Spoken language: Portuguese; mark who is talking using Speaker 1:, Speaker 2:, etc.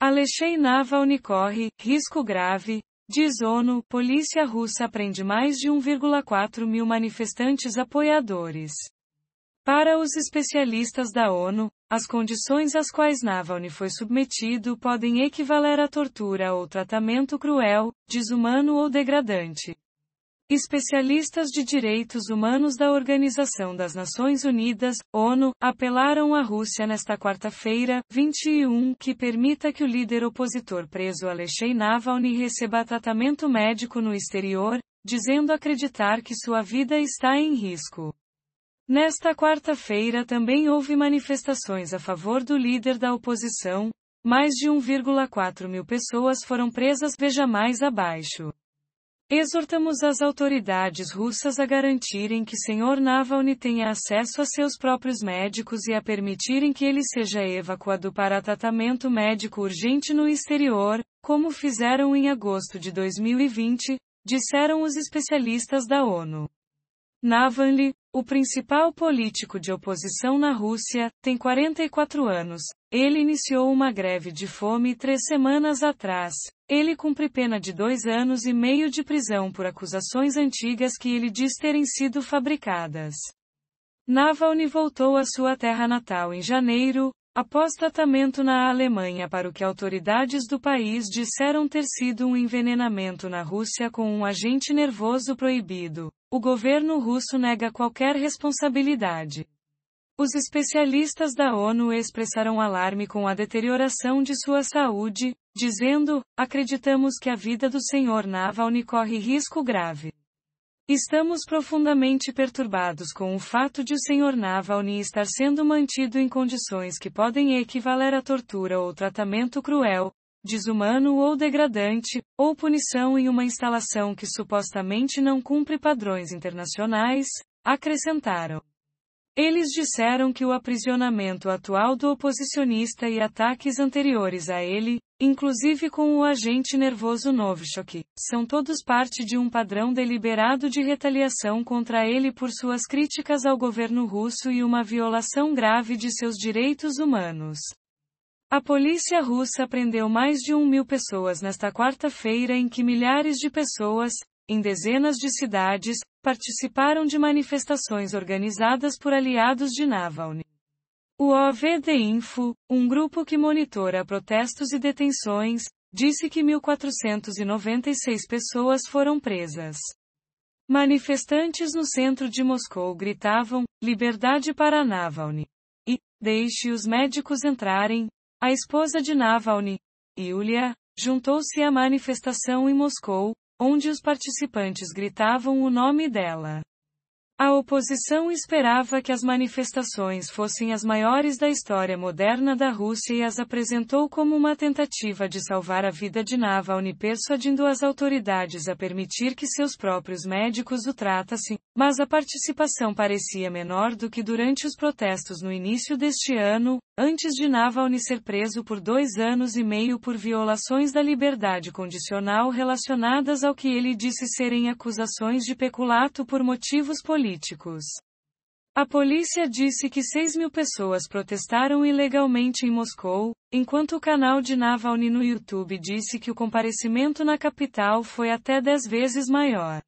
Speaker 1: Alexei Navalny corre risco grave diz Onu polícia russa prende mais de 1,4 mil manifestantes apoiadores. Para os especialistas da ONU, as condições às quais Navalny foi submetido podem equivaler a tortura ou tratamento cruel, desumano ou degradante. Especialistas de direitos humanos da Organização das Nações Unidas, ONU, apelaram à Rússia nesta quarta-feira, 21, que permita que o líder opositor preso Alexei Navalny receba tratamento médico no exterior, dizendo acreditar que sua vida está em risco. Nesta quarta-feira também houve manifestações a favor do líder da oposição, mais de 1,4 mil pessoas foram presas, veja mais abaixo. Exortamos as autoridades russas a garantirem que Sr. Navalny tenha acesso a seus próprios médicos e a permitirem que ele seja evacuado para tratamento médico urgente no exterior, como fizeram em agosto de 2020, disseram os especialistas da ONU. Navalny, o principal político de oposição na Rússia, tem 44 anos. Ele iniciou uma greve de fome três semanas atrás, ele cumpre pena de dois anos e meio de prisão por acusações antigas que ele diz terem sido fabricadas. Navalny voltou à sua terra natal em janeiro, após tratamento na Alemanha para o que autoridades do país disseram ter sido um envenenamento na Rússia com um agente nervoso proibido. O governo russo nega qualquer responsabilidade. Os especialistas da ONU expressaram alarme com a deterioração de sua saúde, dizendo: acreditamos que a vida do Sr. Navalny corre risco grave. Estamos profundamente perturbados com o fato de o Sr. Navalny estar sendo mantido em condições que podem equivaler a tortura ou tratamento cruel, desumano ou degradante, ou punição em uma instalação que supostamente não cumpre padrões internacionais, acrescentaram. Eles disseram que o aprisionamento atual do oposicionista e ataques anteriores a ele, inclusive com o agente nervoso Novichok, são todos parte de um padrão deliberado de retaliação contra ele por suas críticas ao governo russo e uma violação grave de seus direitos humanos. A polícia russa prendeu mais de um mil pessoas nesta quarta-feira em que milhares de pessoas, em dezenas de cidades, participaram de manifestações organizadas por aliados de Navalny. O OVD Info, um grupo que monitora protestos e detenções, disse que 1.496 pessoas foram presas. Manifestantes no centro de Moscou gritavam: liberdade para Navalny. E, deixe os médicos entrarem. A esposa de Navalny, Yulia, juntou-se à manifestação em Moscou, onde os participantes gritavam o nome dela. A oposição esperava que as manifestações fossem as maiores da história moderna da Rússia e as apresentou como uma tentativa de salvar a vida de Navalny persuadindo as autoridades a permitir que seus próprios médicos o tratassem, mas a participação parecia menor do que durante os protestos no início deste ano, antes de Navalny ser preso por dois anos e meio por violações da liberdade condicional relacionadas ao que ele disse serem acusações de peculato por motivos políticos. A polícia disse que 6 mil pessoas protestaram ilegalmente em Moscou, enquanto o canal de Navalny no YouTube disse que o comparecimento na capital foi até 10 vezes maior.